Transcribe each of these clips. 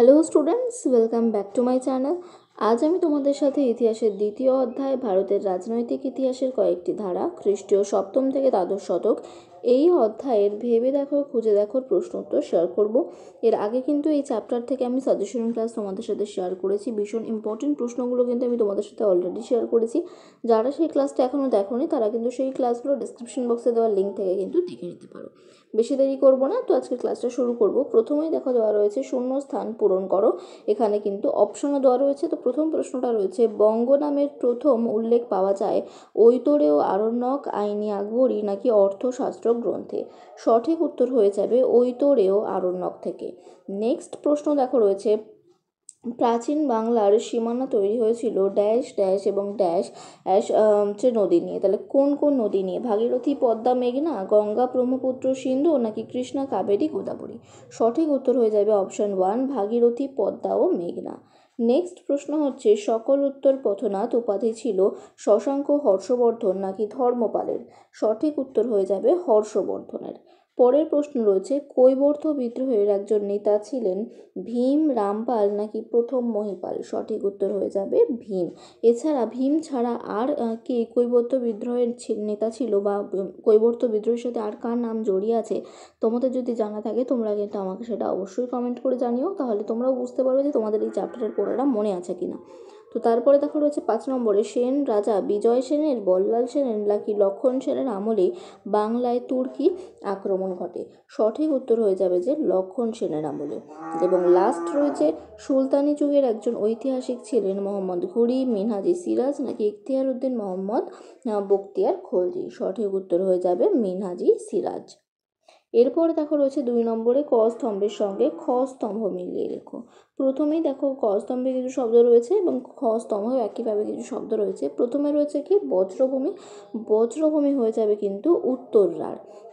hello students welcome back to my channel আজ আমি তোমাদের সাথে ইতিহাসের দ্বিতীয় অধ্যায় ভারতের রাজনৈতিক ইতিহাসের কয়েকটি ধারা খ্রিস্টীয় সপ্তম থেকে দ্বাদশ শতক এই অধ্যায়ের ভেবে দেখো খুঁজে দেখো প্রশ্ন উত্তর শেয়ার করব এর আগে কিন্তু এই চ্যাপ্টার থেকে আমি সাজেশন ক্লাস তোমাদের সাথে শেয়ার করেছি ভীষণ ইম্পর্টেন্ট প্রশ্নগুলো কিন্তু আমি তোমাদের সাথে অলরেডি শেয়ার করেছি যারা সেই ক্লাসটা এখনও দেখোনি তারা কিন্তু সেই ক্লাসগুলো ডিসক্রিপশন বক্সে দেওয়ার লিঙ্ক থেকে কিন্তু দেখে নিতে পারো বেশি দেরি করব না তো আজকে ক্লাসটা শুরু করব প্রথমেই দেখা দেওয়া রয়েছে শূন্য স্থান পূরণ করো এখানে কিন্তু অপশনও দেওয়া রয়েছে তো প্রথম প্রশ্নটা রয়েছে বঙ্গ নামের প্রথম উল্লেখ পাওয়া যায় ঐতরে ও আরণ্যক আইনি আকবরী নাকি অর্থশাস্ত্র গ্রন্থে সঠিক উত্তর হয়ে যাবে ঐতরেয় আরণ্যক থেকে নেক্সট প্রশ্ন দেখো রয়েছে প্রাচীন বাংলার সীমানা তৈরি হয়েছিল ড্যাশ ড্যাশ এবং ড্যাশ অ্যাশ হচ্ছে নদী নিয়ে তাহলে কোন কোন নদী নিয়ে ভাগীরথী পদ্মা মেঘনা গঙ্গা ব্রহ্মপুত্র সিন্ধু নাকি কৃষ্ণা কাবেরী গোদাবরী সঠিক উত্তর হয়ে যাবে অপশান ওয়ান ভাগীরথী পদ্মা ও মেঘনা নেক্সট প্রশ্ন হচ্ছে সকল উত্তর পথনাথ উপাধি ছিল শশাঙ্ক হর্ষবর্ধন নাকি ধর্মপালের সঠিক উত্তর হয়ে যাবে হর্ষবর্ধনের পরের প্রশ্ন রয়েছে কৈবর্ত বিদ্রোহের একজন নেতা ছিলেন ভীম রামপাল নাকি প্রথম মহিপাল সঠিক উত্তর হয়ে যাবে ভীম এছাড়া ভীম ছাড়া আর কে কৈবর্ত বিদ্রোহের নেতা ছিল বা কৈবর্ত বিদ্রোহের সাথে আর কার নাম জড়িয়ে আছে তোমাদের যদি জানা থাকে তোমরা কিন্তু আমাকে সেটা অবশ্যই কমেন্ট করে জানিও তাহলে তোমরাও বুঝতে পারবে যে তোমাদের এই চ্যাপ্টারের পড়াটা মনে আছে কিনা তো তারপরে দেখা রয়েছে পাঁচ নম্বরে সেন রাজা বিজয় সেনের বল্লাল সেনের নাকি লক্ষণ সেনের আমলে বাংলায় তুর্কি আক্রমণ ঘটে সঠিক উত্তর হয়ে যাবে যে লক্ষণ সেনের আমলে এবং লাস্ট রয়েছে সুলতানি যুগের একজন ঐতিহাসিক ছিলেন মোহাম্মদ ঘুরি মিনহাজি সিরাজ নাকি ইখতিয়ার উদ্দিন মোহাম্মদ বক্তিয়ার খলজি সঠিক উত্তর হয়ে যাবে মিনহাজি সিরাজ এরপরে দেখো রয়েছে দুই নম্বরে ক স্তম্ভের সঙ্গে খ স্তম্ভ মিলিয়ে লেখো প্রথমেই দেখো ক স্তম্ভে কিছু শব্দ রয়েছে এবং খ স্তম্ভ একইভাবে কিছু শব্দ রয়েছে প্রথমে রয়েছে কি বজ্রভূমি বজ্রভূমি হয়ে যাবে কিন্তু উত্তর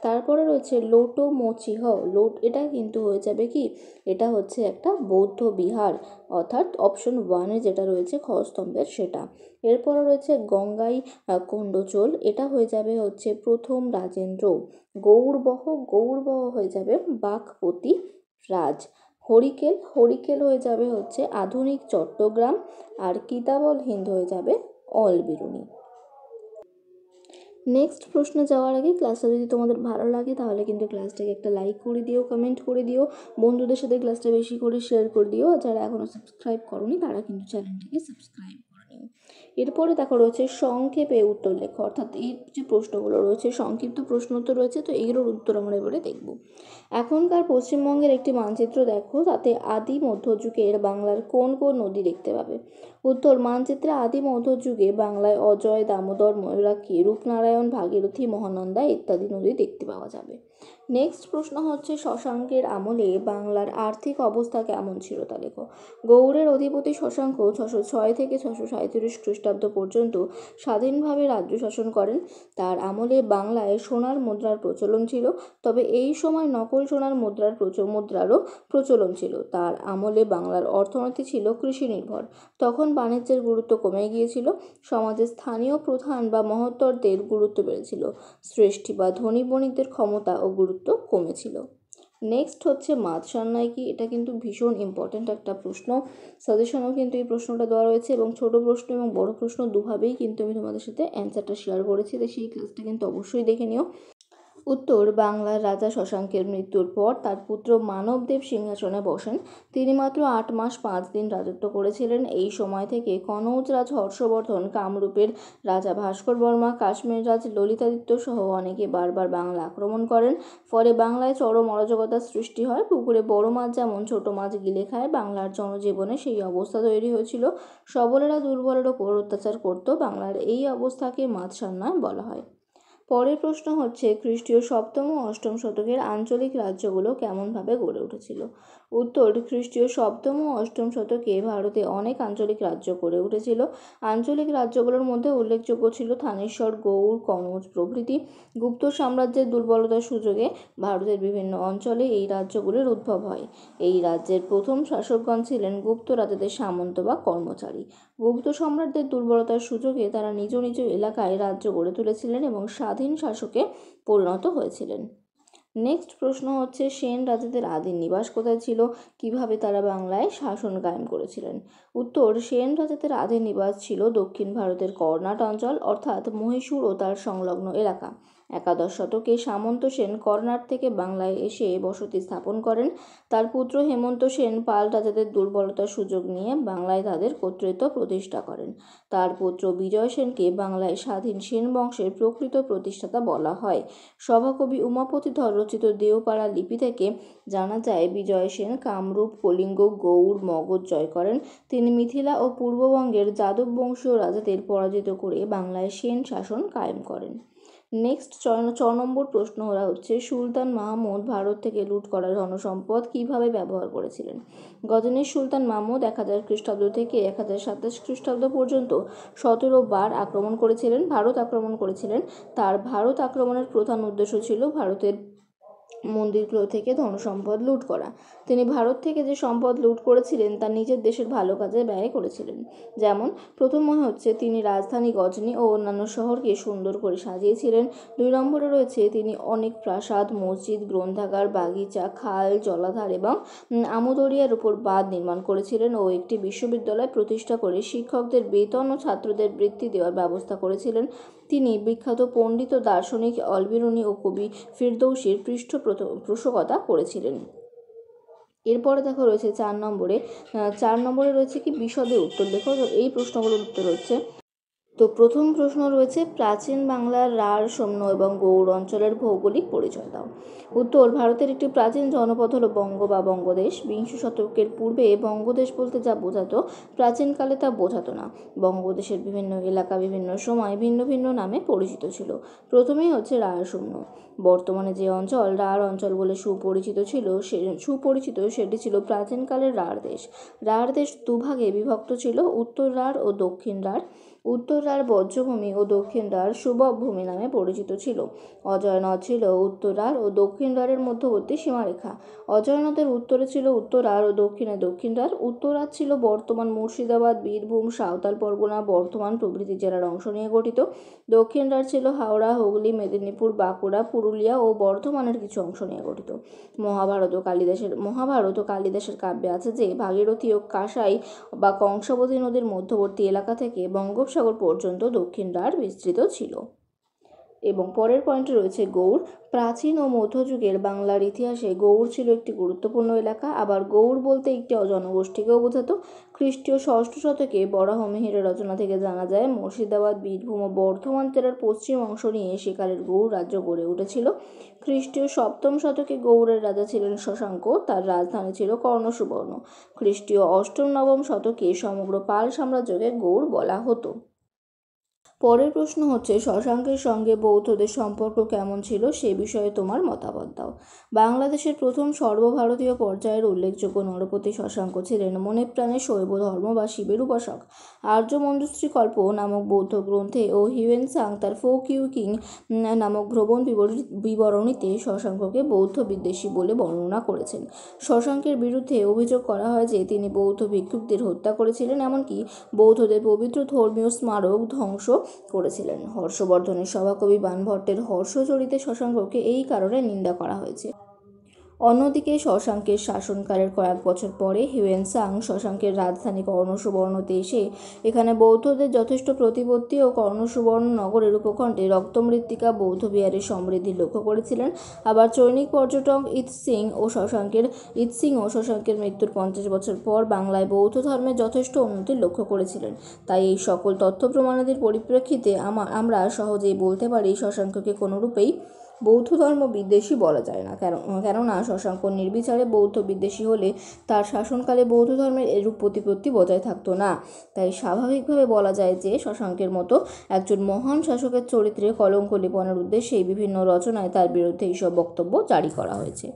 তারপরে রয়েছে লোটো মোচিহ লোট এটা কিন্তু হয়ে যাবে কি এটা হচ্ছে একটা বৌদ্ধ বিহার অর্থাৎ অপশন ওয়ানে যেটা রয়েছে খরস্তম্ভের সেটা এরপর রয়েছে গঙ্গাই কুণ্ডচোল এটা হয়ে যাবে হচ্ছে প্রথম রাজেন্দ্র গৌরবহ গৌরবহ হয়ে যাবে বাঘপতি রাজ হরিকেল হরিকেল হয়ে যাবে হচ্ছে আধুনিক চট্টগ্রাম আর কিতাবল হিন্দ হয়ে যাবে অলবিরুনি নেক্সট প্রশ্নে যাওয়ার আগে ক্লাসটা যদি তোমাদের ভালো লাগে তাহলে কিন্তু ক্লাসটাকে একটা লাইক করে দিও কমেন্ট করে দিও বন্ধুদের সাথে ক্লাসটা বেশি করে শেয়ার করে দিও যারা এখনও সাবস্ক্রাইব করনি তারা কিন্তু চ্যানেলটিকে সাবস্ক্রাইব এরপরে দেখো রয়েছে সংক্ষেপে উত্তর লেখো অর্থাৎ এই যে প্রশ্নগুলো রয়েছে সংক্ষিপ্ত প্রশ্ন তো রয়েছে তো এইগুলোর উত্তর আমরা এবারে দেখব এখনকার পশ্চিমবঙ্গের একটি মানচিত্র দেখো তাতে আদি মধ্যযুগের বাংলার কোন কোন নদী দেখতে পাবে উত্তর মানচিত্রে আদি মধ্যযুগে বাংলায় অজয় দামোদর ময়ূরাক্ষী রূপনারায়ণ ভাগীরথী মহানন্দা ইত্যাদি নদী দেখতে পাওয়া যাবে নেক্সট প্রশ্ন হচ্ছে শশাঙ্কের আমলে বাংলার আর্থিক অবস্থা কেমন ছিল তা লেখ গৌড়ের অধিপতি শশাঙ্ক ছশো ছয় থেকে ছশো সাঁত্রিশ খ্রিস্টাব্দ পর্যন্ত স্বাধীনভাবে রাজ্য শাসন করেন তার আমলে বাংলায় সোনার মুদ্রার প্রচলন ছিল তবে এই সময় নকল সোনার মুদ্রার প্রচ মুদ্রারও প্রচলন ছিল তার আমলে বাংলার অর্থনীতি ছিল কৃষি নির্ভর তখন বাণিজ্যের গুরুত্ব কমে গিয়েছিল সমাজে স্থানীয় প্রধান বা মহত্তরদের গুরুত্ব বেড়েছিল শ্রেষ্ঠী বা ধনী বণিকদের ক্ষমতা ও গুরুত্ব গুরুত্ব কমেছিল নেক্সট হচ্ছে মাছ রান্নায় কি এটা কিন্তু ভীষণ ইম্পর্ট্যান্ট একটা প্রশ্ন সাজেশনও কিন্তু এই প্রশ্নটা দেওয়া রয়েছে এবং ছোট প্রশ্ন এবং বড় প্রশ্ন দুভাবেই কিন্তু আমি তোমাদের সাথে অ্যান্সারটা শেয়ার করেছি তো সেই ক্লাসটা কিন্তু অবশ্যই দেখে নিও উত্তর বাংলার রাজা শশাঙ্কের মৃত্যুর পর তার পুত্র মানবদেব সিংহাসনে বসেন তিনি মাত্র আট মাস পাঁচ দিন রাজত্ব করেছিলেন এই সময় থেকে কনৌজ রাজ হর্ষবর্ধন কামরূপের রাজা ভাস্কর বর্মা কাশ্মীর রাজ ললিতাদিত্য সহ অনেকে বারবার বাংলা আক্রমণ করেন ফলে বাংলায় চরম অরাজকতার সৃষ্টি হয় পুকুরে বড় মাছ যেমন ছোট মাছ গিলে খায় বাংলার জনজীবনে সেই অবস্থা তৈরি হয়েছিল সবলেরা দুর্বলের ওপর অত্যাচার করত বাংলার এই অবস্থাকে সান্না বলা হয় পরের প্রশ্ন হচ্ছে খ্রিস্টীয় সপ্তম ও অষ্টম শতকের আঞ্চলিক রাজ্যগুলো কেমনভাবে গড়ে উঠেছিল উত্তর খ্রিস্টীয় সপ্তম ও অষ্টম শতকে ভারতে অনেক আঞ্চলিক রাজ্য গড়ে উঠেছিল আঞ্চলিক রাজ্যগুলোর মধ্যে উল্লেখযোগ্য ছিল থানেশ্বর গৌড় কনৌজ প্রভৃতি গুপ্ত সাম্রাজ্যের দুর্বলতার সুযোগে ভারতের বিভিন্ন অঞ্চলে এই রাজ্যগুলির উদ্ভব হয় এই রাজ্যের প্রথম শাসকগণ ছিলেন গুপ্ত রাজাদের সামন্ত বা কর্মচারী গুপ্ত সম্রাটদের দুর্বলতার সুযোগে তারা নিজ নিজ এলাকায় রাজ্য গড়ে তুলেছিলেন এবং স্বাধীন শাসকে পরিণত হয়েছিলেন নেক্সট প্রশ্ন হচ্ছে সেন রাজাদের আদি নিবাস কোথায় ছিল কিভাবে তারা বাংলায় শাসন কায়েম করেছিলেন উত্তর সেন রাজাদের আদি নিবাস ছিল দক্ষিণ ভারতের কর্ণাট অঞ্চল অর্থাৎ মহীশূর ও তার সংলগ্ন এলাকা একাদশ শতকে সামন্ত সেন কর্নার থেকে বাংলায় এসে বসতি স্থাপন করেন তার পুত্র হেমন্ত সেন পাল রাজাদের দুর্বলতার সুযোগ নিয়ে বাংলায় তাদের কর্তৃত্ব প্রতিষ্ঠা করেন তার পুত্র বিজয় সেনকে বাংলায় স্বাধীন সেন বংশের প্রকৃত প্রতিষ্ঠাতা বলা হয় সভাকবি উমাপতি ধর রচিত দেওপাড়া লিপি থেকে জানা যায় বিজয় সেন কামরূপ কলিঙ্গ গৌড় মগধ জয় করেন তিনি মিথিলা ও পূর্ববঙ্গের যাদব বংশীয় রাজাদের পরাজিত করে বাংলায় সেন শাসন কায়েম করেন নেক্সট ছ নম্বর প্রশ্ন ওরা হচ্ছে সুলতান মাহমুদ ভারত থেকে লুট করা ধনসম্পদ কিভাবে ব্যবহার করেছিলেন গজনীর সুলতান মাহমুদ এক হাজার খ্রিস্টাব্দ থেকে এক হাজার সাতাশ খ্রিস্টাব্দ পর্যন্ত সতেরো বার আক্রমণ করেছিলেন ভারত আক্রমণ করেছিলেন তার ভারত আক্রমণের প্রধান উদ্দেশ্য ছিল ভারতের মন্দিরগুলো থেকে ধনসম্পদ লুট করা তিনি ভারত থেকে যে সম্পদ লুট করেছিলেন তা নিজের দেশের ভালো কাজে ব্যয় করেছিলেন যেমন প্রথম হচ্ছে তিনি রাজধানী গজনি ও অন্যান্য শহরকে সুন্দর করে সাজিয়েছিলেন দুই নম্বরে রয়েছে তিনি অনেক প্রাসাদ মসজিদ গ্রন্থাগার বাগিচা খাল জলাধার এবং আমোদরিয়ার উপর বাঁধ নির্মাণ করেছিলেন ও একটি বিশ্ববিদ্যালয় প্রতিষ্ঠা করে শিক্ষকদের বেতন ও ছাত্রদের বৃত্তি দেওয়ার ব্যবস্থা করেছিলেন তিনি বিখ্যাত পণ্ডিত দার্শনিক অলবিরুনি ও কবি ফিরদৌসির পৃষ্ঠ পৃষ্ঠপোষকতা করেছিলেন এরপরে দেখো রয়েছে চার নম্বরে চার নম্বরে রয়েছে কি বিশদে উত্তর দেখো এই প্রশ্নগুলোর উত্তর হচ্ছে তো প্রথম প্রশ্ন রয়েছে প্রাচীন বাংলার রাঢ় সৌম্য এবং গৌড় অঞ্চলের ভৌগোলিক পরিচয় দাও উত্তর ভারতের একটি প্রাচীন জনপদ হলো বঙ্গ বা বঙ্গদেশ বিংশ শতকের পূর্বে বঙ্গদেশ বলতে যা বোঝাতো প্রাচীনকালে তা বোঝাতো না বঙ্গদেশের বিভিন্ন এলাকা বিভিন্ন সময় ভিন্ন ভিন্ন নামে পরিচিত ছিল প্রথমেই হচ্ছে রাঢ় সৌম্য বর্তমানে যে অঞ্চল রাঢ় অঞ্চল বলে সুপরিচিত ছিল সে সুপরিচিত সেটি ছিল প্রাচীনকালের রাঢ় দেশ রাঢ় দেশ দুভাগে বিভক্ত ছিল উত্তর রাঢ় ও দক্ষিণ রাঢ় উত্তরার বজ্রভূমি ও দক্ষিণদ্বার সুবভূমি নামে পরিচিত ছিল অজয়নদ ছিল উত্তরার ও দক্ষিণদ্বারের মধ্যবর্তী সীমারেখা অজয়নদের উত্তরে ছিল উত্তরার ও দক্ষিণে দক্ষিণদ্বার উত্তরার ছিল বর্তমান মুর্শিদাবাদ বীরভূম সাঁওতাল পরগনা বর্ধমান প্রভৃতি জেলার অংশ নিয়ে গঠিত দক্ষিণদ্বার ছিল হাওড়া হুগলি মেদিনীপুর বাঁকুড়া পুরুলিয়া ও বর্ধমানের কিছু অংশ নিয়ে গঠিত মহাভারত ও কালিদাসের মহাভারত ও কালিদাসের কাব্যে আছে যে ভাগীরথী ও কাঁসাই বা কংসাবতী নদীর মধ্যবর্তী এলাকা থেকে বঙ্গ বঙ্গোপসাগর পর্যন্ত দক্ষিণ দ্বার বিস্তৃত ছিল এবং পরের পয়েন্টে রয়েছে গৌড় প্রাচীন ও মধ্যযুগের বাংলার ইতিহাসে গৌড় ছিল একটি গুরুত্বপূর্ণ এলাকা আবার গৌড় বলতে একটি জনগোষ্ঠীকেও বোঝাত খ্রিস্টীয় ষষ্ঠ শতকে বরাহ রচনা থেকে জানা যায় মুর্শিদাবাদ বীরভূম ও বর্ধমান জেলার পশ্চিম অংশ নিয়ে সেকালের গৌড় রাজ্য গড়ে উঠেছিল খ্রিস্টীয় সপ্তম শতকে গৌড়ের রাজা ছিলেন শশাঙ্ক তার রাজধানী ছিল কর্ণসুবর্ণ খ্রিস্টীয় অষ্টম নবম শতকে সমগ্র পাল সাম্রাজ্যকে গৌড় বলা হতো পরের প্রশ্ন হচ্ছে শশাঙ্কের সঙ্গে বৌদ্ধদের সম্পর্ক কেমন ছিল সে বিষয়ে তোমার মতামত দাও বাংলাদেশের প্রথম সর্বভারতীয় পর্যায়ের উল্লেখযোগ্য নরপতি শশাঙ্ক ছিলেন মনে প্রাণে শৈব ধর্ম বা শিবের উপাসক আর্য মঞ্জুশ্রী কল্প নামক বৌদ্ধ গ্রন্থে ও হিউয়েন সাং তার ফো কিউ কিং নামক ভ্রমণ বিবরণীতে শশাঙ্ককে বৌদ্ধ বিদ্বেষী বলে বর্ণনা করেছেন শশাঙ্কের বিরুদ্ধে অভিযোগ করা হয় যে তিনি বৌদ্ধ ভিক্ষুকদের হত্যা করেছিলেন এমনকি বৌদ্ধদের পবিত্র ধর্মীয় স্মারক ধ্বংস করেছিলেন হর্ষবর্ধনের সভাকবি বাণভট্টের হর্ষচরিতে শশাঙ্ককে এই কারণে নিন্দা করা হয়েছে অন্যদিকে শশাঙ্কের শাসনকালের কয়েক বছর পরে হিউয়েন সাং শশাঙ্কের রাজধানী কর্ণসুবর্ণতে এসে এখানে বৌদ্ধদের যথেষ্ট প্রতিপত্তি ও কর্ণসুবর্ণ নগরের উপখণ্ডে রক্তমৃত্তিকা বিহারের সমৃদ্ধি লক্ষ্য করেছিলেন আবার চৈনিক পর্যটক ইত সিং ও শশাঙ্কের ইত সিং ও শশাঙ্কের মৃত্যুর পঞ্চাশ বছর পর বাংলায় বৌদ্ধ ধর্মের যথেষ্ট উন্নতি লক্ষ্য করেছিলেন তাই এই সকল তথ্য প্রমাণাদির পরিপ্রেক্ষিতে আমরা সহজেই বলতে পারি শশাঙ্ককে কোনোরূপেই বৌদ্ধ ধর্ম বিদ্বেষী বলা যায় না কেন কেননা শশাঙ্ক নির্বিচারে বৌদ্ধ বিদ্বেষী হলে তার শাসনকালে বৌদ্ধ ধর্মের এরূপ প্রতিপত্তি বজায় থাকতো না তাই স্বাভাবিকভাবে বলা যায় যে শশাঙ্কের মতো একজন মহান শাসকের চরিত্রে কলঙ্ক লেপনের উদ্দেশ্যেই বিভিন্ন রচনায় তার বিরুদ্ধে এইসব বক্তব্য জারি করা হয়েছে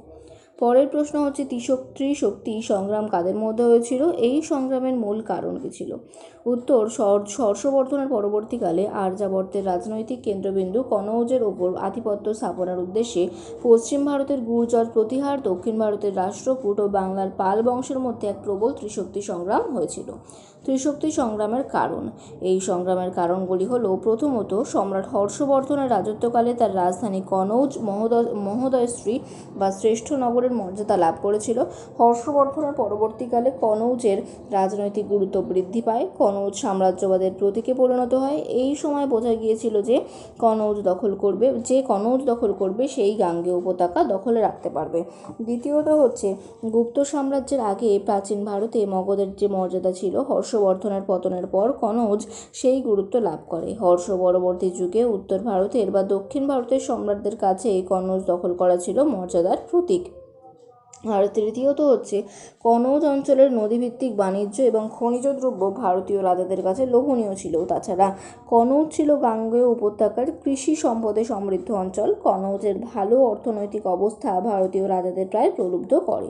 পরের প্রশ্ন হচ্ছে ত্রিশক্তি শক্তি সংগ্রাম কাদের মধ্যে হয়েছিল এই সংগ্রামের মূল কারণ কী ছিল উত্তর হর্ষবর্ধনের পরবর্তীকালে আর্যাবর্তের রাজনৈতিক কেন্দ্রবিন্দু কনৌজের ওপর আধিপত্য স্থাপনের উদ্দেশ্যে পশ্চিম ভারতের গুর্জর প্রতিহার দক্ষিণ ভারতের রাষ্ট্রকূট ও বাংলার পাল বংশের মধ্যে এক প্রবল ত্রিশক্তি সংগ্রাম হয়েছিল ত্রিশক্তি সংগ্রামের কারণ এই সংগ্রামের কারণগুলি হল প্রথমত সম্রাট হর্ষবর্ধনের রাজত্বকালে তার রাজধানী কনৌজ মহোদয় মহোদয়শ্রী বা শ্রেষ্ঠ নগরের শহরের মর্যাদা লাভ করেছিল হর্ষবর্ধনের পরবর্তীকালে কনৌজের রাজনৈতিক গুরুত্ব বৃদ্ধি পায় কনৌজ সাম্রাজ্যবাদের প্রতীকে পরিণত হয় এই সময় বোঝা গিয়েছিল যে কনৌজ দখল করবে যে কনৌজ দখল করবে সেই গাঙ্গে উপত্যকা দখলে রাখতে পারবে দ্বিতীয়ত হচ্ছে গুপ্ত সাম্রাজ্যের আগে প্রাচীন ভারতে মগধের যে মর্যাদা ছিল হর্ষবর্ধনের পতনের পর কনৌজ সেই গুরুত্ব লাভ করে হর্ষ পরবর্তী যুগে উত্তর ভারতের বা দক্ষিণ ভারতের সম্রাটদের কাছে এই কনৌজ দখল করা ছিল মর্যাদার প্রতীক আর তৃতীয়ত হচ্ছে কনৌজ অঞ্চলের নদীভিত্তিক বাণিজ্য এবং খনিজ দ্রব্য ভারতীয় রাজাদের কাছে লোভনীয় ছিল তাছাড়া কনৌজ ছিল গাঙ্গেয় উপত্যকার কৃষি সম্পদে সমৃদ্ধ অঞ্চল কনৌজের ভালো অর্থনৈতিক অবস্থা ভারতীয় রাজাদের প্রায় প্রলুব্ধ করে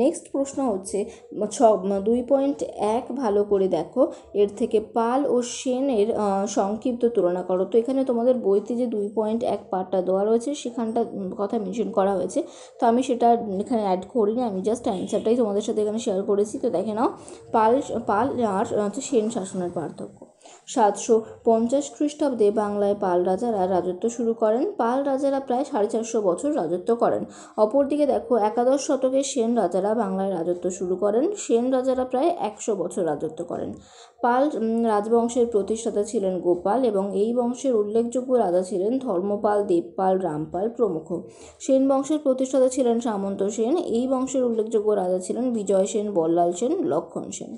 নেক্সট প্রশ্ন হচ্ছে ছ দুই পয়েন্ট এক ভালো করে দেখো এর থেকে পাল ও সেনের সংক্ষিপ্ত তুলনা করো তো এখানে তোমাদের বইতে যে দুই পয়েন্ট এক পার্টটা দেওয়া রয়েছে সেখানটা কথা মেনশন করা হয়েছে তো আমি সেটা এখানে অ্যাড করিনি আমি জাস্ট অ্যান্সারটাই তোমাদের সাথে এখানে শেয়ার করেছি তো দেখে নাও পাল পাল আর হচ্ছে সেন শাসনের পার্থক্য সাতশো পঞ্চাশ খ্রিস্টাব্দে বাংলায় পাল রাজারা রাজত্ব শুরু করেন পাল রাজারা প্রায় সাড়ে চারশো বছর রাজত্ব করেন অপরদিকে দেখো একাদশ শতকে সেন রাজারা বাংলায় রাজত্ব শুরু করেন সেন রাজারা প্রায় একশো বছর রাজত্ব করেন পাল রাজবংশের প্রতিষ্ঠাতা ছিলেন গোপাল এবং এই বংশের উল্লেখযোগ্য রাজা ছিলেন ধর্মপাল দেবপাল রামপাল প্রমুখ সেন বংশের প্রতিষ্ঠাতা ছিলেন সামন্ত সেন এই বংশের উল্লেখযোগ্য রাজা ছিলেন বিজয় সেন বল্লাল সেন লক্ষণ সেন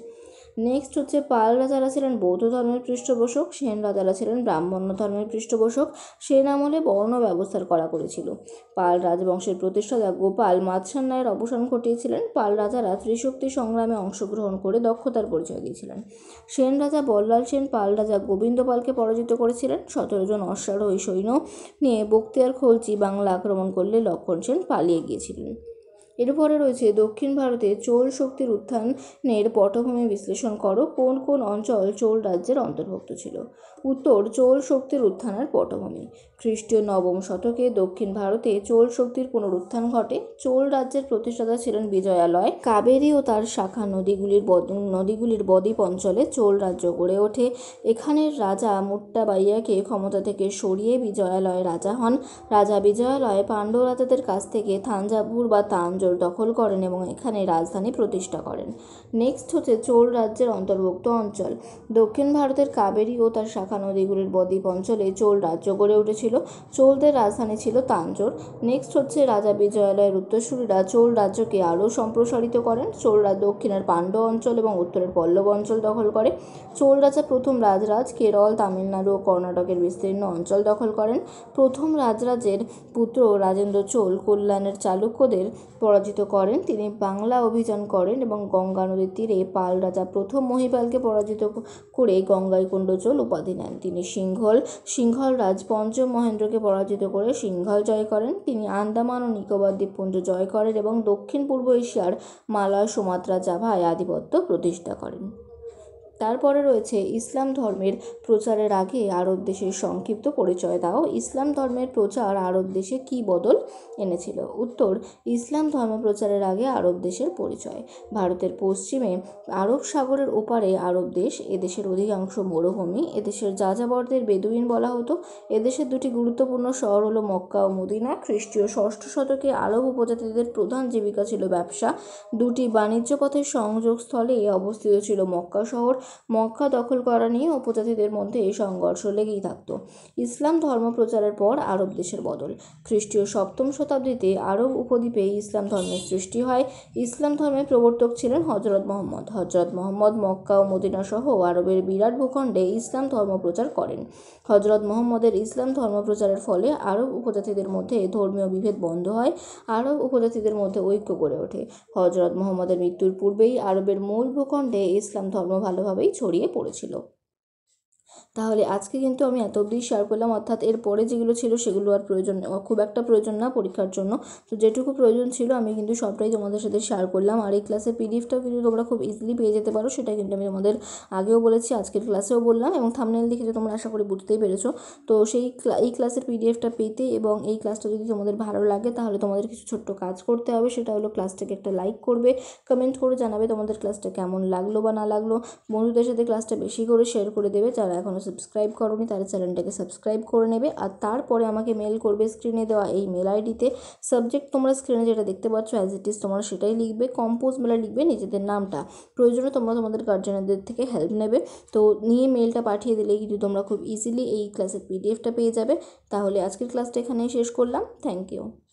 নেক্সট হচ্ছে পাল রাজারা ছিলেন বৌদ্ধ ধর্মের পৃষ্ঠপোষক সেন রাজারা ছিলেন ব্রাহ্মণ্য ধর্মের পৃষ্ঠপোষক সেন আমলে বর্ণ ব্যবস্থার করা করেছিল পাল রাজবংশের প্রতিষ্ঠাতা গোপাল মাতসান নায়ের অবসান ঘটিয়েছিলেন পাল রাজারা ত্রিশক্তি সংগ্রামে অংশগ্রহণ করে দক্ষতার পরিচয় দিয়েছিলেন সেন রাজা বল্লাল সেন পাল রাজা গোবিন্দ পালকে পরাজিত করেছিলেন সতেরো জন অশ্বারোহী সৈন্য নিয়ে বক্তিয়ার খলচি বাংলা আক্রমণ করলে লক্ষণ সেন পালিয়ে গিয়েছিলেন এরপরে রয়েছে দক্ষিণ ভারতে চোল শক্তির উত্থানের পটভূমি বিশ্লেষণ করো কোন কোন অঞ্চল চোল রাজ্যের অন্তর্ভুক্ত ছিল উত্তর চোল শক্তির উত্থানের পটভূমি খ্রিস্টীয় নবম শতকে দক্ষিণ ভারতে চোল শক্তির পুনরুত্থান ঘটে চোল রাজ্যের প্রতিষ্ঠাতা ছিলেন বিজয়ালয় কাবেরী ও তার শাখা নদীগুলির নদীগুলির বদ্বীপ অঞ্চলে চোল রাজ্য গড়ে ওঠে এখানের রাজা মুট্টাবাইয়াকে ক্ষমতা থেকে সরিয়ে বিজয়ালয় রাজা হন রাজা বিজয়ালয় পাণ্ডব রাজাদের কাছ থেকে থাঞ্জাভুর বা তাঞ্জ অঞ্চল দখল করেন এবং এখানে রাজধানী প্রতিষ্ঠা করেন নেক্সট হচ্ছে চোল রাজ্যের অন্তর্ভুক্ত অঞ্চল দক্ষিণ ভারতের কাবেরী ও তার শাখা নদীগুলির বদ্বীপ অঞ্চলে চোল রাজ্য গড়ে উঠেছিল চোলদের রাজধানী ছিল তাঞ্জোর নেক্সট হচ্ছে রাজা বিজয়ালয়ের উত্তরসূরিরা চোল রাজ্যকে আরও সম্প্রসারিত করেন চোলরা দক্ষিণের পাণ্ড অঞ্চল এবং উত্তরের পল্লব অঞ্চল দখল করে চোল রাজা প্রথম রাজরাজ কেরল তামিলনাড়ু ও কর্ণাটকের বিস্তীর্ণ অঞ্চল দখল করেন প্রথম রাজরাজের পুত্র রাজেন্দ্র চোল কল্যাণের চালুক্যদের পর পরাজিত করেন তিনি বাংলা অভিযান করেন এবং গঙ্গা নদীর তীরে পাল রাজা প্রথম মহিপালকে পরাজিত করে গঙ্গাইকুণ্ডচোল উপাধি নেন তিনি সিংহল সিংহল রাজ পঞ্চম মহেন্দ্রকে পরাজিত করে সিংহল জয় করেন তিনি আন্দামান ও নিকোবর দ্বীপপুঞ্জ জয় করেন এবং দক্ষিণ পূর্ব এশিয়ার মালয় সুমাত্রা জাভায় আধিপত্য প্রতিষ্ঠা করেন তারপরে রয়েছে ইসলাম ধর্মের প্রচারের আগে আরব দেশের সংক্ষিপ্ত পরিচয় দাও ইসলাম ধর্মের প্রচার আরব দেশে কি বদল এনেছিল উত্তর ইসলাম ধর্ম প্রচারের আগে আরব দেশের পরিচয় ভারতের পশ্চিমে আরব সাগরের ওপারে আরব দেশ এদেশের অধিকাংশ মরুভূমি এদেশের যাযাবরদের বেদুইন বলা হতো এদেশের দুটি গুরুত্বপূর্ণ শহর হলো মক্কা ও মদিনা খ্রিস্টীয় ষষ্ঠ শতকে আরব উপজাতিদের প্রধান জীবিকা ছিল ব্যবসা দুটি বাণিজ্য পথের সংযোগস্থলে অবস্থিত ছিল মক্কা শহর মক্কা দখল করা নিয়ে উপজাতিদের মধ্যে এই সংঘর্ষ লেগেই থাকত ইসলাম ধর্ম প্রচারের পর আরব দেশের বদল খ্রিস্টীয় সপ্তম শতাব্দীতে আরব উপদ্বীপে ইসলাম ধর্মের সৃষ্টি হয় ইসলাম ধর্মের প্রবর্তক ছিলেন হজরত মোহাম্মদ হজরত মোহাম্মদ মক্কা ও মদিনা সহ আরবের বিরাট ভূখণ্ডে ইসলাম ধর্ম প্রচার করেন হজরত মোহাম্মদের ইসলাম ধর্ম প্রচারের ফলে আরব উপজাতিদের মধ্যে ধর্মীয় বিভেদ বন্ধ হয় আরব উপজাতিদের মধ্যে ঐক্য গড়ে ওঠে হজরত মোহাম্মদের মৃত্যুর পূর্বেই আরবের মূল ভূখণ্ডে ইসলাম ধর্ম ভালোভাবে ভালোভাবেই ছড়িয়ে পড়েছিল তাহলে আজকে কিন্তু আমি এত অবধি শেয়ার করলাম অর্থাৎ এর পরে যেগুলো ছিল সেগুলো আর প্রয়োজন খুব একটা প্রয়োজন না পরীক্ষার জন্য তো যেটুকু প্রয়োজন ছিল আমি কিন্তু সবটাই তোমাদের সাথে শেয়ার করলাম আর এই ক্লাসের পিডিএফটাও কিন্তু তোমরা খুব ইজিলি পেয়ে যেতে পারো সেটা কিন্তু আমি তোমাদের আগেও বলেছি আজকের ক্লাসেও বললাম এবং থামনেল দেখে তোমরা আশা করি বুঝতেই পেরেছো তো সেই এই ক্লাসের পিডিএফটা পেতে এবং এই ক্লাসটা যদি তোমাদের ভালো লাগে তাহলে তোমাদের কিছু ছোট্ট কাজ করতে হবে সেটা হলো ক্লাসটাকে একটা লাইক করবে কমেন্ট করে জানাবে তোমাদের ক্লাসটা কেমন লাগলো বা না লাগলো বন্ধুদের সাথে ক্লাসটা বেশি করে শেয়ার করে দেবে যারা এখনও সাবস্ক্রাইব করনি তাহলে চ্যানেলটাকে সাবস্ক্রাইব করে নেবে আর তারপরে আমাকে মেল করবে স্ক্রিনে দেওয়া এই মেল আইডিতে সাবজেক্ট তোমরা স্ক্রিনে যেটা দেখতে পাচ্ছ অ্যাজ ইট ইজ তোমরা সেটাই লিখবে কম্পোজ মেলা লিখবে নিজেদের নামটা প্রয়োজনে তোমরা তোমাদের গার্জেনদের থেকে হেল্প নেবে তো নিয়ে মেলটা পাঠিয়ে দিলে কিন্তু তোমরা খুব ইজিলি এই ক্লাসের পিডিএফটা পেয়ে যাবে তাহলে আজকের ক্লাসটা এখানেই শেষ করলাম থ্যাংক ইউ